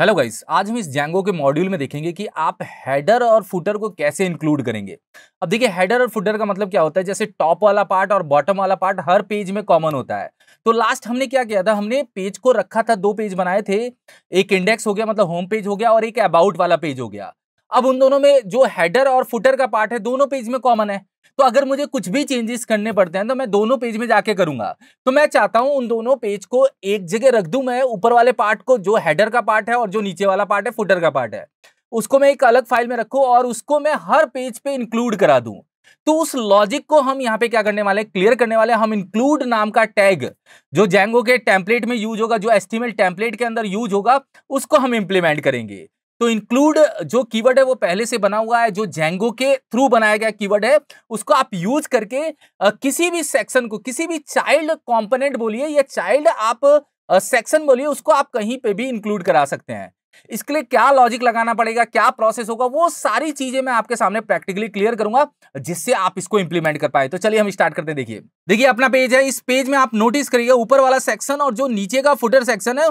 hello guys आज हम इस जैंगो के मॉड्यूल में देखेंगे कि आप हेडर और फुटर को कैसे इंक्लूड करेंगे अब देखिए हेडर और फुटर का मतलब क्या होता है जैसे टॉप वाला पार्ट और बॉटम वाला पार्ट हर पेज में कॉमन होता है तो लास्ट हमने क्या किया था हमने पेज को रखा था दो पेज बनाए थे एक इंडेक्स हो गया मतलब होम पेज हो गया और एक अबाउट वाला पेज हो गया अब उन दोनों में जो हैडर और फुटर का पार्ट है दोनों पेज में कॉमन है तो अगर मुझे कुछ भी चेंजेस करने पड़ते हैं तो मैं दोनों पेज में जाके करूंगा तो मैं चाहता हूं उन दोनों पेज को एक जगह रख दूं मैं ऊपर वाले पार्ट को जो हेडर का पार्ट है और जो नीचे वाला पार्ट है फुटर का पार्ट है उसको मैं एक अलग फाइल में रखू और उसको मैं हर पेज पे इंक्लूड करा दू तो उस लॉजिक को हम यहाँ पे क्या करने वाले क्लियर करने वाले हम इंक्लूड नाम का टैग जो जैंगो के टेम्पलेट में यूज होगा जो एस्टिमेट टेम्पलेट के अंदर यूज होगा उसको हम इंप्लीमेंट करेंगे तो इंक्लूड जो कीवर्ड है वो पहले से बना हुआ है जो जेंगो के थ्रू बनाया गया कीवर्ड है उसको आप यूज करके किसी भी सेक्शन को किसी भी चाइल्ड कॉम्पोनेंट बोलिए या चाइल्ड आप सेक्शन बोलिए उसको आप कहीं पे भी इंक्लूड करा सकते हैं इसके लिए क्या लॉजिक लगाना पड़ेगा क्या प्रोसेस होगा वो सारी चीजें मैं आपके सामने प्रैक्टिकली क्लियर करूंगा जिससे आप इसको इंप्लीमेंट कर पाए तो चलिए हम स्टार्ट करते हैं देखिए देखिए अपना पेज है इस पेज में आप नोटिस करिए ऊपर वाला सेक्शन और जो नीचे का फुटर सेक्शन है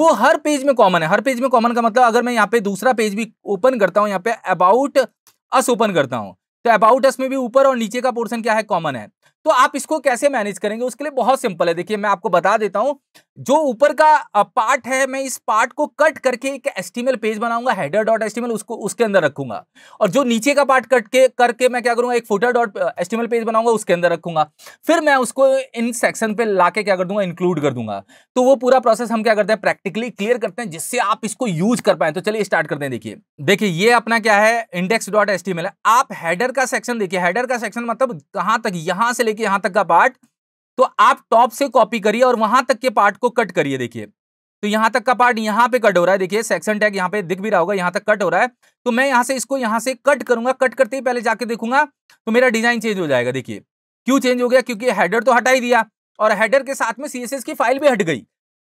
वो हर पेज में कॉमन है हर पेज में कॉमन का मतलब अगर मैं यहाँ पे दूसरा पेज भी ओपन करता हूँ यहाँ पे अबाउट अस ओपन करता हूँ तो अबाउट अस में भी ऊपर और नीचे का पोर्सन क्या है कॉमन है तो आप इसको कैसे मैनेज करेंगे उसके लिए बहुत सिंपल है देखिए मैं आपको बता देता हूँ जो ऊपर का पार्ट है मैं इस पार्ट को कट करके एक एस्टिमेल पेज बनाऊंगा हेडर डॉट एस्टिमेल उसको उसके अंदर रखूंगा और जो नीचे का पार्ट कट के करके मैं क्या करूंगा एक फोटर डॉट एस्टिमेल पेज बनाऊंगा उसके अंदर रखूंगा फिर मैं उसको इन सेक्शन पे लाके क्या कर दूंगा इंक्लूड कर दूंगा तो वो पूरा प्रोसेस हम क्या करते हैं प्रैक्टिकली क्लियर करते हैं जिससे आप इसको यूज कर पाए तो चलिए स्टार्ट करते हैं देखिए देखिए ये अपना क्या है इंडेक्स डॉट एस्टिमेल आप हेडर का सेक्शन देखिए हेडर का सेक्शन मतलब कहां तक यहां से लेके यहां तक का पार्ट तो आप टॉप से कॉपी करिए और वहां तक के पार्ट को कट करिए देखिए तो यहां तक का पार्ट यहां पे कट हो रहा है देखिए सेक्शन टैग यहां पे दिख भी रहा होगा यहां तक कट हो रहा है तो मैं यहां से इसको यहां से कट करूंगा कट करते ही पहले जाके देखूंगा तो मेरा डिजाइन चेंज हो जाएगा देखिए क्यों चेंज हो गया क्योंकि हेडर तो हटा ही दिया और हेडर के साथ में सीएसएस की फाइल भी हट गई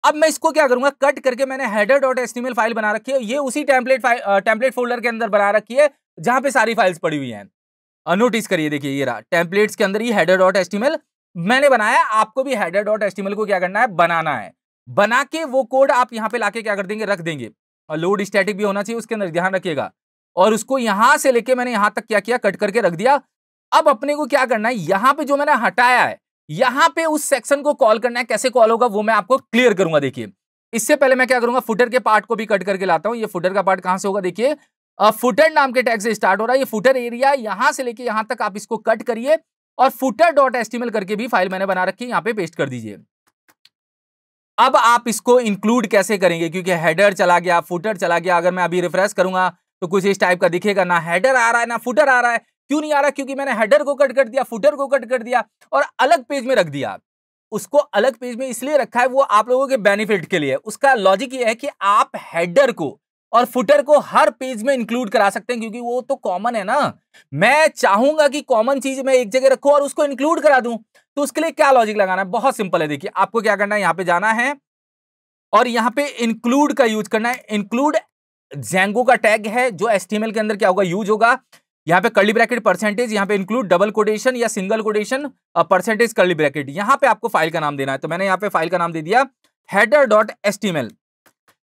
अब मैं इसको क्या करूंगा कट करके मैंने हेडर डॉट एस्टिमेल फाइल बना रखी है ये उसी टेम्पलेट टेम्पलेट फोल्डर के अंदर बना रखी है जहां पे सारी फाइल्स पड़ी हुई है नोटिस करिए देखिए ये रहा टेम्पलेट्स के अंदर ही हेडर डॉट एस्टिमेल मैंने बनाया आपको भी हेडर डॉट एस्टिमल को क्या करना है बनाना है बना के वो कोड आप यहाँ पे लाके क्या कर देंगे रख देंगे और लोड स्टैटिक भी होना चाहिए उसके अंदर ध्यान रखिएगा और उसको यहां से लेके मैंने यहां तक क्या किया कट करके रख दिया अब अपने को क्या करना है यहां पे जो मैंने हटाया है यहां पे उस सेक्शन को कॉल करना है कैसे कॉल होगा वो मैं आपको क्लियर करूंगा देखिए इससे पहले मैं क्या करूंगा फुटर के पार्ट को भी कट करके लाता हूं ये फुटर का पार्ट कहां से होगा देखिए फुटर नाम के टैग से स्टार्ट हो रहा है ये फुटर एरिया यहां से लेके यहां तक आप इसको कट करिए और फुटर डॉट एस्टिमेल करके भी फाइल मैंने बना रखी है यहाँ पे पेस्ट कर दीजिए अब आप इसको इंक्लूड कैसे करेंगे क्योंकि हेडर चला गया फुटर चला गया अगर मैं अभी रिफ्रेश करूंगा तो कुछ इस टाइप का दिखेगा ना हेडर आ रहा है ना फुटर आ रहा है क्यों नहीं आ रहा क्योंकि मैंने हेडर को कट कर दिया फुटर को कट कर दिया और अलग पेज में रख दिया उसको अलग पेज में इसलिए रखा है वो आप लोगों के बेनिफिट के लिए उसका लॉजिक ये है कि आप हेडर को और फुटर को हर पेज में इंक्लूड करा सकते हैं क्योंकि वो तो कॉमन है ना मैं चाहूंगा कि कॉमन चीज मैं एक जगह रखू और उसको इंक्लूड करा दूं तो उसके लिए क्या लॉजिक लगाना है बहुत सिंपल है देखिए आपको क्या करना है यहां पे जाना है और यहाँ पे इंक्लूड का यूज करना है इंक्लूड जेंगो का टैग है जो एस के अंदर क्या होगा यूज होगा यहाँ पे कर्ली ब्रैकेट परसेंटेज यहाँ पे इंक्लूड डबल कोटेशन या single quotation percentage curly bracket यहाँ पे आपको फाइल का नाम देना है तो मैंने यहाँ पे फाइल का नाम दे दिया हेडर डॉट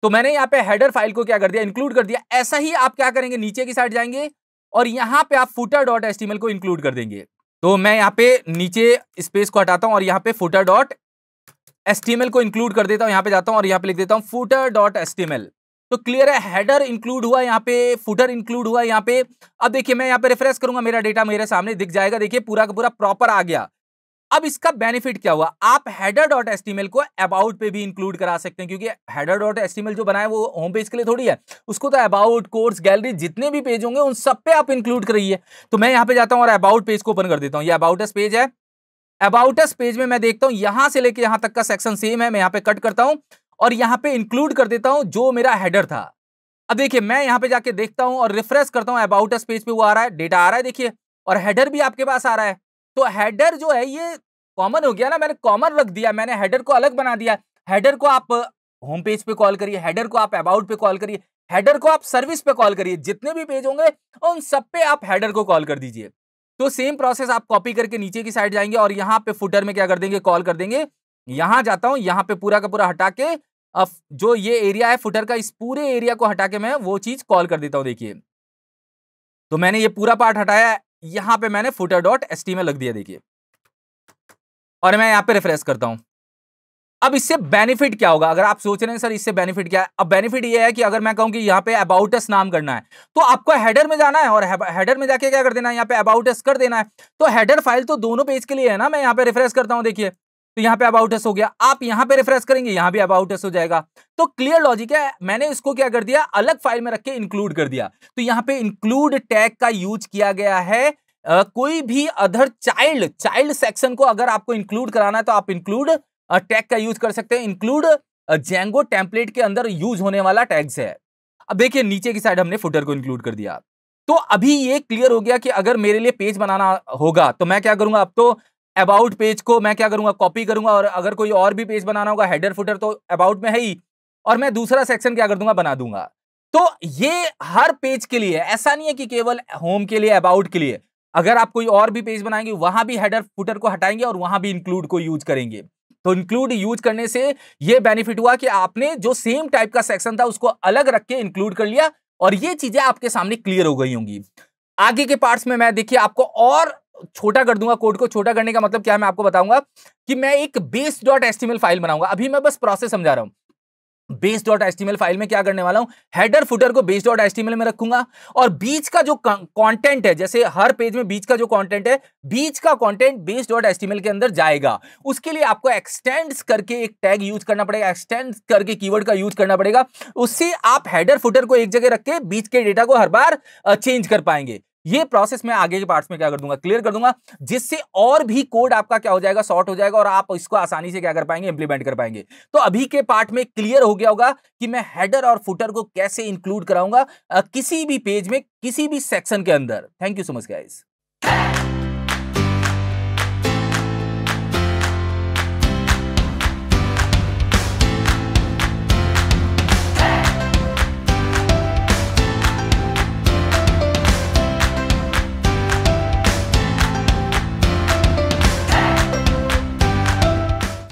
तो मैंने यहाँ पे हेडर फाइल को क्या कर दिया इंक्लूड कर दिया ऐसा ही आप क्या करेंगे नीचे की साइड जाएंगे और यहाँ पे आप फूटर डॉट एस को इंक्लूड कर देंगे तो मैं यहाँ पे नीचे स्पेस को हटाता हूँ और यहाँ पे फूटर डॉट एस को इंक्लूड कर देता हूँ यहाँ पे जाता हूँ और यहाँ पे लिख देता हूँ फूटर डॉट एस तो क्लियर है हेडर इंक्लूड हुआ यहाँ पे फुटर इंक्लूड हुआ यहाँ पे अब देखिए मैं यहाँ पे रिफ्रेश करूंगा मेरा डेटा मेरे सामने दिख जाएगा देखिए पूरा का पूरा प्रॉपर आ गया अब इसका बेनिफिट क्या हुआ आप हेडर डॉट एस्टीमेल को अबाउट पे भी इंक्लूड करा सकते हैं क्योंकि हेडर डॉट एस्टीमेल जो बनाए वो होम पेज के लिए थोड़ी है उसको तो अबाउट कोर्स गैलरी जितने भी पेज होंगे उन सब पे आप इंक्लूड करिए तो मैं यहाँ पे जाता हूँ और अबाउट पेज को ओपन कर देता हूँ ये एस पेज है अबाउट एस पेज में मैं देखता हूँ यहां से लेके यहां तक का सेक्शन सेम है मैं यहाँ पे कट करता हूँ और यहाँ पे इंक्लूड कर देता हूँ जो मेरा हेडर था अब देखिए मैं यहाँ पे जाके देखता हूँ और रिफ्रेश करता हूँ एस पेज पे वो आ रहा है डेटा आ रहा है देखिए और हेडर भी आपके पास आ रहा है तो हेडर जो है ये कॉमन हो गया ना मैंने कॉमन रख दिया मैंने हेडर को अलग बना दिया हेडर को आप होम पेज पे कॉल करिए हेडर को आप अबाउट पे कॉल करिए हेडर को आप सर्विस पे कॉल करिए जितने भी पेज होंगे उन सब पे आप हेडर को कॉल कर दीजिए तो सेम प्रोसेस आप कॉपी करके नीचे की साइड जाएंगे और यहाँ पे फुटर में क्या कर देंगे कॉल कर देंगे यहाँ जाता हूँ यहाँ पे पूरा का पूरा हटा के अब जो ये एरिया है फुटर का इस पूरे एरिया को हटा के मैं वो चीज कॉल कर देता हूँ देखिए तो मैंने ये पूरा पार्ट हटाया यहां पे मैंने फुटर डॉट एस में लग दिया देखिए और मैं यहां पे रिफ्रेश करता हूं अब इससे बेनिफिट क्या होगा अगर आप सोच रहे हैं सर इससे बेनिफिट क्या है अब बेनिफिट ये है कि अगर मैं कहूं कि यहां पे अबाउट एस नाम करना है तो आपको हेडर में जाना है और हेडर में जाके क्या कर देना है यहां पे अबाउट एस कर देना है तो हेडर फाइल तो दोनों पेज के लिए है ना मैं यहां पे रिफ्रेश करता हूं देखिए तो यहाँ पे अबाउट एस हो गया आप यहाँ पे रिफ्रेश करेंगे यहाँ भी अबाउट एस हो जाएगा तो क्लियर लॉजिक है मैंने इसको क्या कर दिया अलग फाइल में रख के इंक्लूड कर दिया तो यहाँ पे इंक्लूड टैग का यूज किया गया है Uh, कोई भी अदर चाइल्ड चाइल्ड सेक्शन को अगर आपको इंक्लूड कराना है तो आप इंक्लूड टैग का यूज कर सकते हैं इंक्लूड जेंगो टेम्पलेट के अंदर यूज होने वाला टैग्स है अब देखिए नीचे की साइड हमने फुटर को इंक्लूड कर दिया तो अभी ये क्लियर हो गया कि अगर मेरे लिए पेज बनाना होगा तो मैं क्या करूंगा अब तो अबाउट पेज को मैं क्या करूंगा कॉपी करूंगा और अगर कोई और भी पेज बनाना होगा हेडर फुटर तो अबाउट में है ही और मैं दूसरा सेक्शन क्या कर दूंगा बना दूंगा तो ये हर पेज के लिए ऐसा नहीं है कि केवल होम के लिए अबाउट के लिए अगर आप कोई और भी पेज बनाएंगे वहां भी हेडर फुटर को हटाएंगे और वहां भी इंक्लूड को यूज करेंगे तो इंक्लूड यूज करने से यह बेनिफिट हुआ कि आपने जो सेम टाइप का सेक्शन था उसको अलग रख के इंक्लूड कर लिया और ये चीजें आपके सामने क्लियर हो गई होंगी आगे के पार्ट्स में मैं देखिए आपको और छोटा कर दूंगा कोड को छोटा करने का मतलब क्या है मैं आपको बताऊंगा कि मैं एक बेस डॉट एस्टिमेल फाइल बनाऊंगा अभी मैं बस प्रोसेस समझा रहा हूं बेस डॉट एस्टिमेल फाइल में क्या करने वाला हूं हेडर फुटर को बेस डॉट एस्टिमेल में रखूंगा और बीच का जो कंटेंट है जैसे हर पेज में बीच का जो कंटेंट है बीच का कंटेंट बेस डॉट एस्टिमेल के अंदर जाएगा उसके लिए आपको एक्सटेंड करके एक टैग यूज करना पड़ेगा एक्सटेंड करके कीवर्ड का यूज करना पड़ेगा उससे आप हेडर फुटर को एक जगह रख के बीच के डेटा को हर बार चेंज कर पाएंगे ये प्रोसेस मैं आगे के पार्ट्स में क्या कर दूंगा क्लियर कर दूंगा जिससे और भी कोड आपका क्या हो जाएगा शॉर्ट हो जाएगा और आप इसको आसानी से क्या कर पाएंगे इंप्लीमेंट कर पाएंगे तो अभी के पार्ट में क्लियर हो गया होगा कि मैं हेडर और फुटर को कैसे इंक्लूड कराऊंगा किसी भी पेज में किसी भी सेक्शन के अंदर thank you so much guys